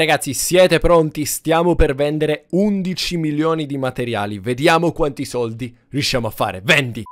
Ragazzi, siete pronti? Stiamo per vendere 11 milioni di materiali. Vediamo quanti soldi riusciamo a fare. Vendi!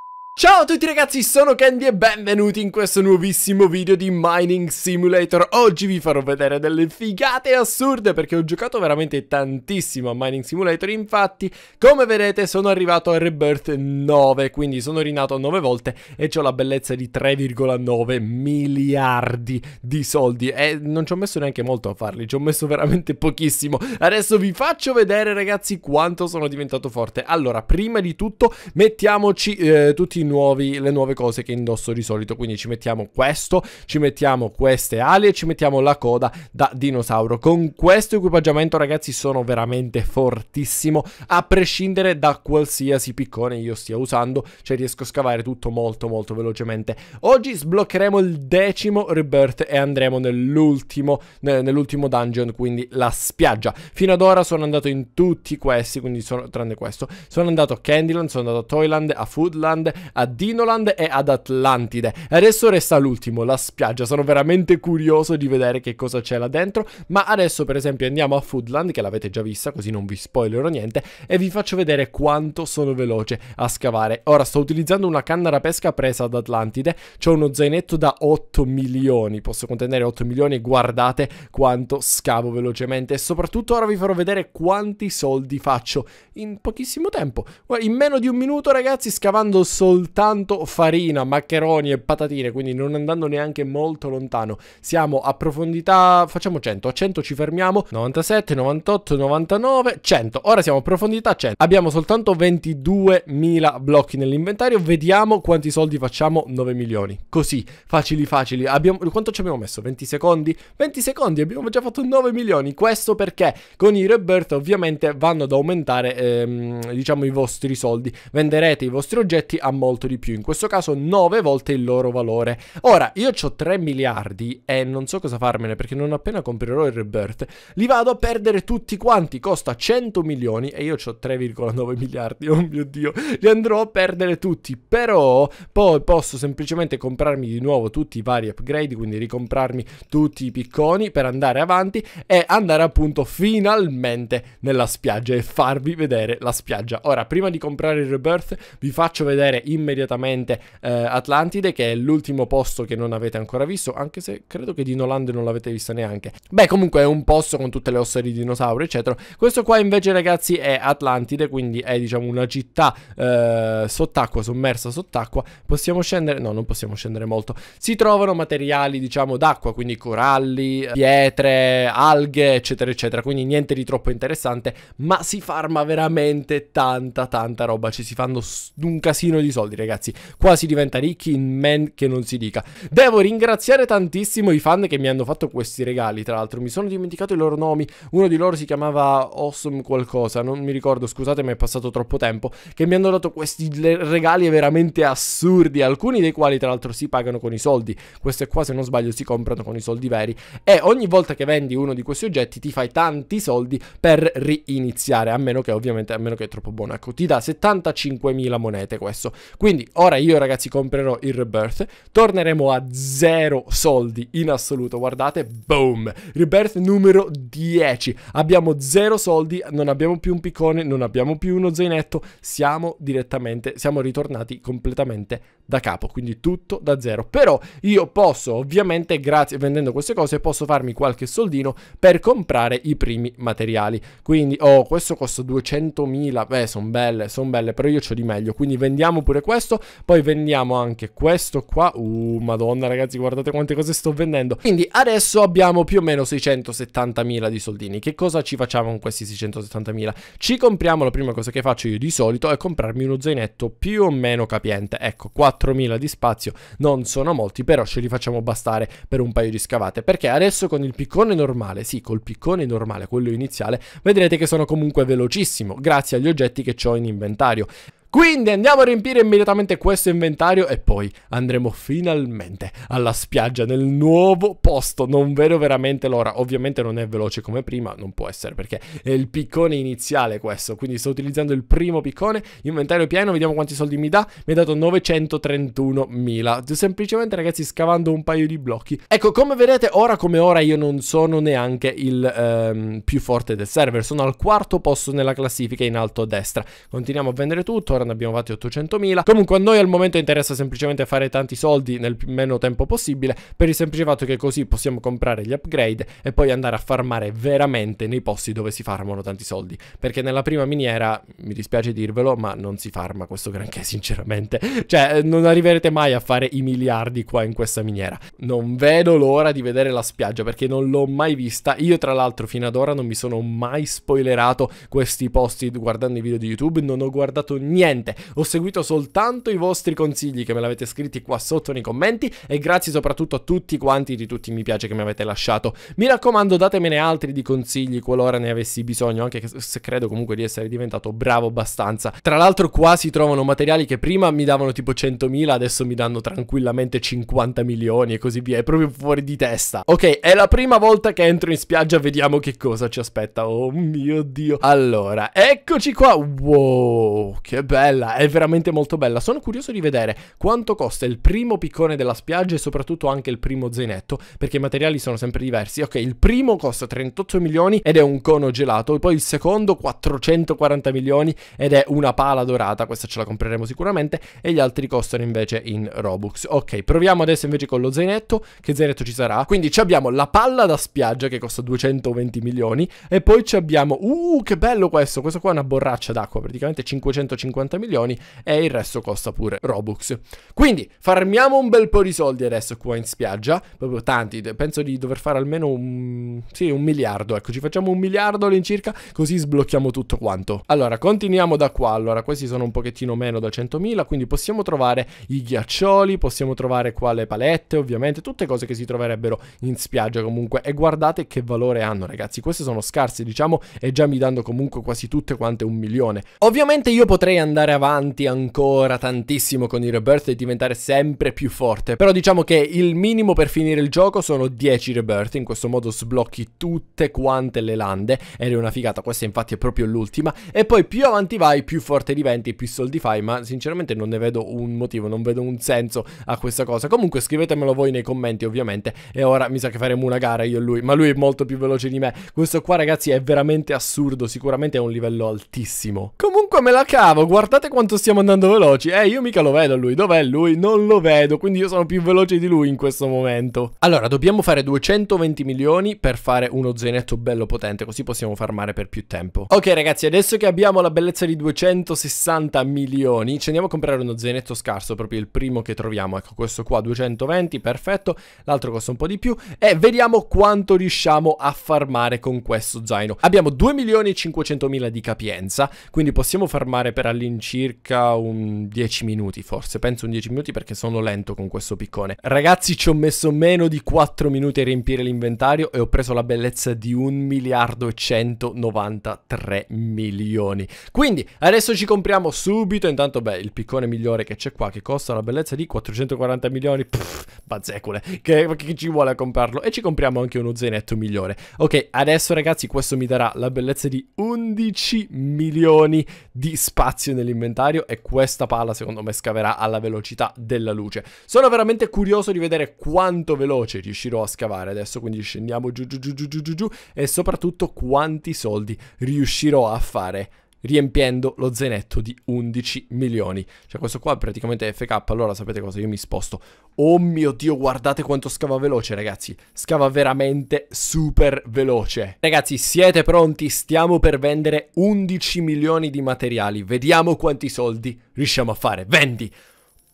Ciao a tutti ragazzi, sono Candy e benvenuti in questo nuovissimo video di Mining Simulator Oggi vi farò vedere delle figate assurde perché ho giocato veramente tantissimo a Mining Simulator Infatti, come vedete, sono arrivato a Rebirth 9 Quindi sono rinato 9 volte e ho la bellezza di 3,9 miliardi di soldi E non ci ho messo neanche molto a farli, ci ho messo veramente pochissimo Adesso vi faccio vedere ragazzi quanto sono diventato forte Allora, prima di tutto mettiamoci eh, tutti in nuovi, le nuove cose che indosso di solito. Quindi ci mettiamo questo, ci mettiamo queste ali e ci mettiamo la coda da dinosauro. Con questo equipaggiamento, ragazzi, sono veramente fortissimo. A prescindere da qualsiasi piccone io stia usando, cioè riesco a scavare tutto molto molto velocemente. Oggi sbloccheremo il decimo rebirth e andremo nell'ultimo, nell'ultimo dungeon, quindi la spiaggia. Fino ad ora sono andato in tutti questi, quindi sono, tranne questo, sono andato a Candyland, sono andato a Toyland, a Foodland, a Dinoland e ad Atlantide. Adesso resta l'ultimo, la spiaggia. Sono veramente curioso di vedere che cosa c'è là dentro. Ma adesso, per esempio, andiamo a Foodland, che l'avete già vista, così non vi spoilerò niente, e vi faccio vedere quanto sono veloce a scavare. Ora sto utilizzando una canna da pesca presa ad Atlantide. C'ho uno zainetto da 8 milioni. Posso contenere 8 milioni e guardate quanto scavo velocemente. E soprattutto ora vi farò vedere quanti soldi faccio in pochissimo tempo. In meno di un minuto, ragazzi, scavando soldi soltanto farina, maccheroni e patatine, quindi non andando neanche molto lontano. Siamo a profondità, facciamo 100, a 100 ci fermiamo, 97, 98, 99, 100. Ora siamo a profondità 100. Abbiamo soltanto 22.000 blocchi nell'inventario, vediamo quanti soldi facciamo, 9 milioni. Così, facili facili. Abbiamo... quanto ci abbiamo messo? 20 secondi? 20 secondi, abbiamo già fatto 9 milioni. Questo perché con i rebirth ovviamente vanno ad aumentare, ehm, diciamo, i vostri soldi. Venderete i vostri oggetti a molto molto di più, in questo caso 9 volte il loro valore. Ora, io ho 3 miliardi e non so cosa farmene perché non appena comprerò il rebirth, li vado a perdere tutti quanti, costa 100 milioni e io ho 3,9 miliardi, oh mio Dio, li andrò a perdere tutti, però poi posso semplicemente comprarmi di nuovo tutti i vari upgrade, quindi ricomprarmi tutti i picconi per andare avanti e andare appunto finalmente nella spiaggia e farvi vedere la spiaggia. Ora, prima di comprare il rebirth, vi faccio vedere i immediatamente eh, Atlantide, che è l'ultimo posto che non avete ancora visto, anche se credo che di Nolande non l'avete visto neanche. Beh, comunque è un posto con tutte le ossa di dinosauri, eccetera. Questo qua invece, ragazzi, è Atlantide, quindi è diciamo una città eh, sott'acqua, sommersa sott'acqua. Possiamo scendere? No, non possiamo scendere molto. Si trovano materiali, diciamo, d'acqua, quindi coralli, pietre, alghe, eccetera, eccetera. Quindi niente di troppo interessante, ma si farma veramente tanta, tanta roba. Ci si fanno un casino di soldi soldi, ragazzi. Quasi diventa ricchi in men che non si dica. Devo ringraziare tantissimo i fan che mi hanno fatto questi regali, tra l'altro. Mi sono dimenticato i loro nomi. Uno di loro si chiamava Awesome qualcosa, non mi ricordo, scusate, ma è passato troppo tempo. Che mi hanno dato questi regali veramente assurdi, alcuni dei quali, tra l'altro, si pagano con i soldi. Queste qua, se non sbaglio, si comprano con i soldi veri. E ogni volta che vendi uno di questi oggetti ti fai tanti soldi per riiniziare, a meno che ovviamente, a meno che è troppo buono. Ecco, ti dà 75.000 monete questo. Quindi ora io ragazzi comprerò il Rebirth, torneremo a zero soldi in assoluto, guardate, boom, Rebirth numero 10, abbiamo zero soldi, non abbiamo più un piccone, non abbiamo più uno zainetto, siamo direttamente, siamo ritornati completamente da capo, quindi tutto da zero, però io posso ovviamente, grazie, vendendo queste cose, posso farmi qualche soldino per comprare i primi materiali, quindi, oh, questo costa 200.000, beh, sono belle, sono belle, però io ho di meglio, quindi vendiamo pure questo questo. Poi vendiamo anche questo qua. Uh, madonna ragazzi, guardate quante cose sto vendendo. Quindi adesso abbiamo più o meno 670.000 di soldini. Che cosa ci facciamo con questi 670.000? Ci compriamo, la prima cosa che faccio io di solito è comprarmi uno zainetto più o meno capiente. Ecco, 4.000 di spazio non sono molti, però ce li facciamo bastare per un paio di scavate. Perché adesso con il piccone normale, sì, col piccone normale, quello iniziale, vedrete che sono comunque velocissimo, grazie agli oggetti che ho in inventario. Quindi andiamo a riempire immediatamente questo inventario e poi andremo finalmente alla spiaggia nel nuovo posto. Non vedo veramente l'ora. Ovviamente non è veloce come prima, non può essere perché è il piccone iniziale questo. Quindi sto utilizzando il primo piccone, inventario pieno, vediamo quanti soldi mi dà. Mi ha dato 931.000. Semplicemente ragazzi scavando un paio di blocchi. Ecco, come vedete ora come ora io non sono neanche il ehm, più forte del server. Sono al quarto posto nella classifica in alto a destra. Continuiamo a vendere tutto ancora ne abbiamo fatti 800.000. Comunque a noi al momento interessa semplicemente fare tanti soldi nel meno tempo possibile per il semplice fatto che così possiamo comprare gli upgrade e poi andare a farmare veramente nei posti dove si farmano tanti soldi. Perché nella prima miniera, mi dispiace dirvelo, ma non si farma questo granché sinceramente. Cioè non arriverete mai a fare i miliardi qua in questa miniera. Non vedo l'ora di vedere la spiaggia perché non l'ho mai vista. Io tra l'altro fino ad ora non mi sono mai spoilerato questi posti guardando i video di YouTube, non ho guardato niente niente, ho seguito soltanto i vostri consigli che me l'avete scritti qua sotto nei commenti e grazie soprattutto a tutti quanti di tutti i mi piace che mi avete lasciato. Mi raccomando datemene altri di consigli qualora ne avessi bisogno, anche se credo comunque di essere diventato bravo abbastanza. Tra l'altro qua si trovano materiali che prima mi davano tipo 100.000, adesso mi danno tranquillamente 50 milioni e così via, è proprio fuori di testa. Ok, è la prima volta che entro in spiaggia, vediamo che cosa ci aspetta. Oh mio Dio. Allora, eccoci qua. Wow, che bello bella, è veramente molto bella. Sono curioso di vedere quanto costa il primo piccone della spiaggia e soprattutto anche il primo zainetto, perché i materiali sono sempre diversi. Ok, il primo costa 38 milioni ed è un cono gelato, e poi il secondo 440 milioni ed è una pala dorata, questa ce la compreremo sicuramente, e gli altri costano invece in Robux. Ok, proviamo adesso invece con lo zainetto, che zainetto ci sarà? Quindi abbiamo la palla da spiaggia che costa 220 milioni e poi ci abbiamo... Uh, che bello questo! Questo qua è una borraccia d'acqua, praticamente 550 70 milioni e il resto costa pure Robux. Quindi farmiamo un bel po' di soldi adesso qua in spiaggia, proprio tanti, penso di dover fare almeno un, sì, un miliardo, ecco ci facciamo un miliardo all'incirca così sblocchiamo tutto quanto. Allora continuiamo da qua, allora questi sono un pochettino meno da 100.000 quindi possiamo trovare i ghiaccioli, possiamo trovare qua le palette ovviamente, tutte cose che si troverebbero in spiaggia comunque e guardate che valore hanno ragazzi, queste sono scarse diciamo e già mi danno comunque quasi tutte quante un milione. Ovviamente io potrei andare andare avanti ancora tantissimo con i rebirth e diventare sempre più forte. Però diciamo che il minimo per finire il gioco sono 10 rebirth, in questo modo sblocchi tutte quante le lande ed è una figata, questa infatti è proprio l'ultima. E poi più avanti vai, più forte diventi, più soldi fai, ma sinceramente non ne vedo un motivo, non vedo un senso a questa cosa. Comunque scrivetemelo voi nei commenti ovviamente e ora mi sa che faremo una gara io e lui, ma lui è molto più veloce di me. Questo qua ragazzi è veramente assurdo, sicuramente è un livello altissimo. Comunque me la cavo, guardate guardate quanto stiamo andando veloci. Eh, io mica lo vedo lui. Dov'è lui? Non lo vedo, quindi io sono più veloce di lui in questo momento. Allora, dobbiamo fare 220 milioni per fare uno zainetto bello potente, così possiamo farmare per più tempo. Ok ragazzi, adesso che abbiamo la bellezza di 260 milioni, ci andiamo a comprare uno zainetto scarso, proprio il primo che troviamo. Ecco, questo qua, 220, perfetto. L'altro costa un po' di più. E vediamo quanto riusciamo a farmare con questo zaino. Abbiamo 2 milioni e 500 mila di capienza, quindi possiamo farmare per all'incirca circa un 10 minuti forse, penso un 10 minuti perché sono lento con questo piccone. Ragazzi ci ho messo meno di 4 minuti a riempire l'inventario e ho preso la bellezza di 1 miliardo e 193 milioni. Quindi adesso ci compriamo subito, intanto beh il piccone migliore che c'è qua che costa la bellezza di 440 milioni, pff, bazzecole, che, che ci vuole a comprarlo? E ci compriamo anche uno zainetto migliore. Ok, adesso ragazzi questo mi darà la bellezza di 11 milioni di spazio nell'inventario e questa pala secondo me scaverà alla velocità della luce. Sono veramente curioso di vedere quanto veloce riuscirò a scavare adesso, quindi scendiamo giù giù giù giù giù giù, giù e soprattutto quanti soldi riuscirò a fare riempiendo lo zenetto di 11 milioni. Cioè questo qua è praticamente FK, allora sapete cosa? Io mi sposto. Oh mio Dio, guardate quanto scava veloce ragazzi, scava veramente super veloce. Ragazzi, siete pronti? Stiamo per vendere 11 milioni di materiali, vediamo quanti soldi riusciamo a fare. Vendi!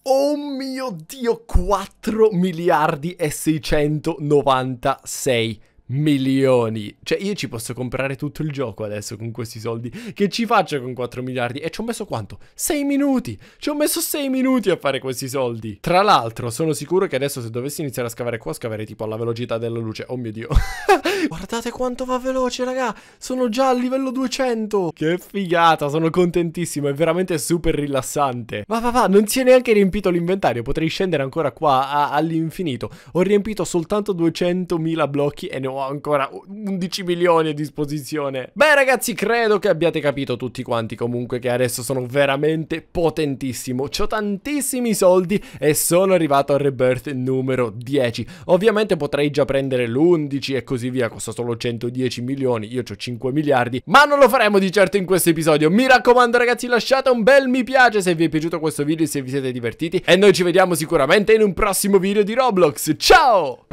Oh mio Dio, 4 miliardi e 696 milioni. Cioè, io ci posso comprare tutto il gioco adesso con questi soldi. Che ci faccio con 4 miliardi? E ci ho messo quanto? 6 minuti! Ci ho messo 6 minuti a fare questi soldi. Tra l'altro, sono sicuro che adesso se dovessi iniziare a scavare qua, scaverei tipo alla velocità della luce. Oh mio Dio. Guardate quanto va veloce, raga. Sono già al livello 200. Che figata, sono contentissimo. È veramente super rilassante. Va, va, va. Non si è neanche riempito l'inventario. Potrei scendere ancora qua all'infinito. Ho riempito soltanto 200.000 blocchi e ne ho ancora 11 milioni a disposizione. Beh, ragazzi, credo che abbiate capito tutti quanti comunque che adesso sono veramente potentissimo. C'ho tantissimi soldi e sono arrivato al rebirth numero 10. Ovviamente potrei già prendere l'11 e così via, costa solo 110 milioni, io ho 5 miliardi, ma non lo faremo di certo in questo episodio. Mi raccomando ragazzi, lasciate un bel mi piace se vi è piaciuto questo video e se vi siete divertiti e noi ci vediamo sicuramente in un prossimo video di Roblox. Ciao!